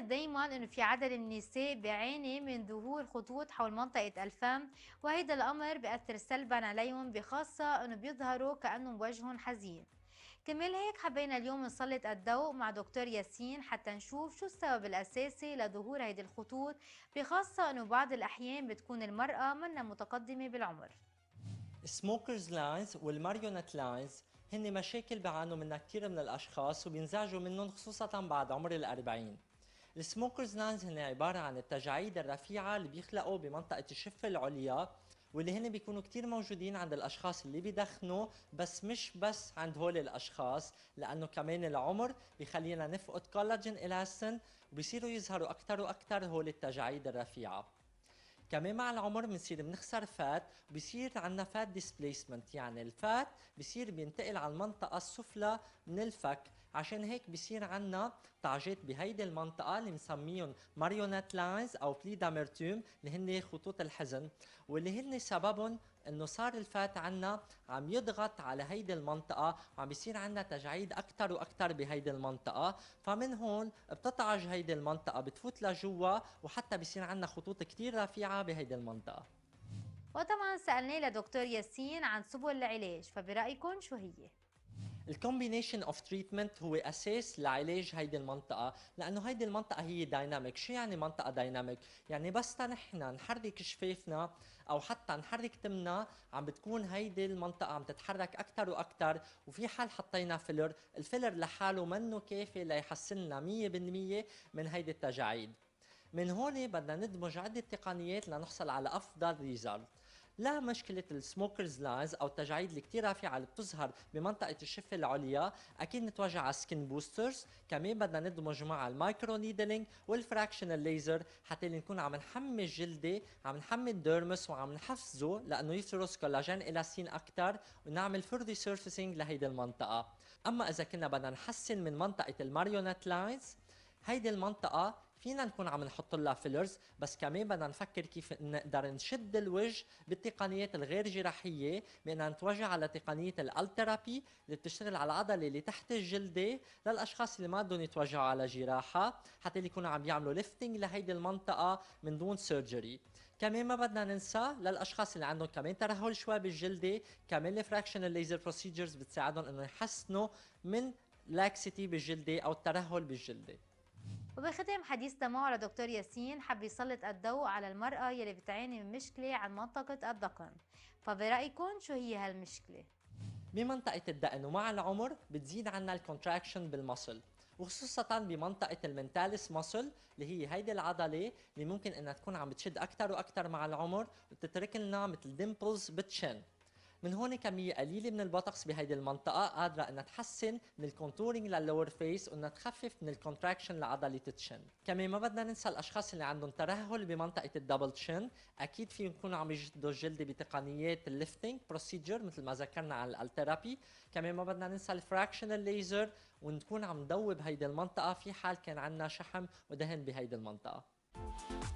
يشترط دايما انه في عدد النساء بيعاني من ظهور خطوط حول منطقة الفم وهيدا الامر بياثر سلبا عليهم بخاصة انه بيظهروا كأنهم وجههم حزين كمل هيك حبينا اليوم نسلط الضوء مع دكتور ياسين حتى نشوف شو السبب الأساسي لظهور هيدي الخطوط بخاصة أنه بعض الأحيان بتكون المرأة منا متقدمة بالعمر سموكرز لاينز والماريونت لاينز هن مشاكل بيعانوا منها كثير من الأشخاص وبينزعجوا منهم خصوصا بعد عمر الأربعين السموكرز نانز هن عباره عن التجاعيد الرفيعه اللي بيخلقوا بمنطقه الشفه العليا واللي هن بيكونوا كتير موجودين عند الاشخاص اللي بيدخنوا بس مش بس عند هول الاشخاص لانه كمان العمر بخلينا نفقد كولاجين إلاسن وبيصيروا يظهروا أكتر وأكتر هول التجاعيد الرفيعه كمان مع العمر بنصير بنخسر فات بصير عندنا فات ديسبيسمنت يعني الفات بصير بينتقل على المنطقه السفلى من الفك عشان هيك بصير عندنا تعجيت بهيدي المنطقه اللي مسميهم ماريونات لاينز او بلي دامرتوم اللي هن خطوط الحزن واللي هن سببهم انه صار الفات عنا عم يضغط على هيدي المنطقه وعم يصير عنا تجعيد اكثر واكثر بهيدي المنطقه فمن هون بتطعج هيدي المنطقه بتفوت لجوا وحتى بصير عنا خطوط كثير رفيعه بهيدي المنطقه وطبعا سالناه لدكتور ياسين عن سبل العلاج فبرايكم شو هي الكومبينيشن اوف تريتمنت هو اساس لعلاج هيدي المنطقه لانه هيدي المنطقه هي دايناميك شو يعني منطقه دايناميك يعني بس نحن نحرك شفافنا او حتى نحرك تمنا عم بتكون هيدي المنطقه عم تتحرك اكثر واكثر وفي حال حطينا فيلر الفيلر لحاله منه كافي ليحسننا 100% من هيدي التجاعيد من هون بدنا ندمج عده تقنيات لنحصل على افضل ريزلت لا مشكلة السموكرز لاينز او التجاعيد اللي كتير رافعه اللي بتظهر بمنطقه الشفه العليا اكيد نتوجع على سكين بوسترز كمان بدنا ندمج مع المايكرو نيدلينج والفراكشنال ليزر حتى اللي نكون عم نحمي الجلده عم نحمي الديرمس وعم نحفزه لانه يفرز كولاجين إلاسين أكتر ونعمل فردي سيرفيسنج لهيدي المنطقه اما اذا كنا بدنا نحسن من منطقه الماريونات لاينز هيدي المنطقة فينا نكون عم نحط لها فيلرز بس كمان بدنا نفكر كيف نقدر نشد الوجه بالتقنيات الغير جراحيه باننا نتوجه على تقنيه الالترابي اللي بتشتغل على العضله اللي تحت الجلده للاشخاص اللي ما بدهم يتوجهوا على جراحه حتى اللي يكونوا عم يعملوا ليفتنج لهيدي المنطقه من دون سيرجري كمان ما بدنا ننسى للاشخاص اللي عندهم كمان ترهل شوي بالجلده كمان الفراكشن ليزر بروسيجرز بتساعدهم انه يحسنوا من لاكسيتي بالجلده او الترهل بالجلده وبختام حديثنا مع دكتور ياسين حب يسلط الضوء على المرأة يلي بتعاني من مشكلة عن منطقة الذقن فبرأيكم شو هي هالمشكلة؟ بمنطقة الدقن ومع العمر بتزيد عنا الكونتراكشن بالمصل وخصوصا بمنطقة المنتالس مصل اللي هي هيدي العضلة اللي ممكن انها تكون عم بتشد اكتر واكتر مع العمر وتترك لنا مثل ديمبلز بتشن من هون كميه قليله من البوتوكس بهيدي المنطقه قادره انها تحسن من الكونتورينج للور فيس وانها تخفف من الكونتراكشن لعضله الشن كمان ما بدنا ننسى الاشخاص اللي عندهم ترهل بمنطقه الدبل تشن اكيد فيهم يكونوا عم يجدوا الجلد بتقنيات الليفتنج بروسيجر مثل ما ذكرنا عن الالثيرابي، كمان ما بدنا ننسى الفراكشنال ليزر ونكون عم ندوب هيدي المنطقه في حال كان عندنا شحم ودهن بهيدي المنطقه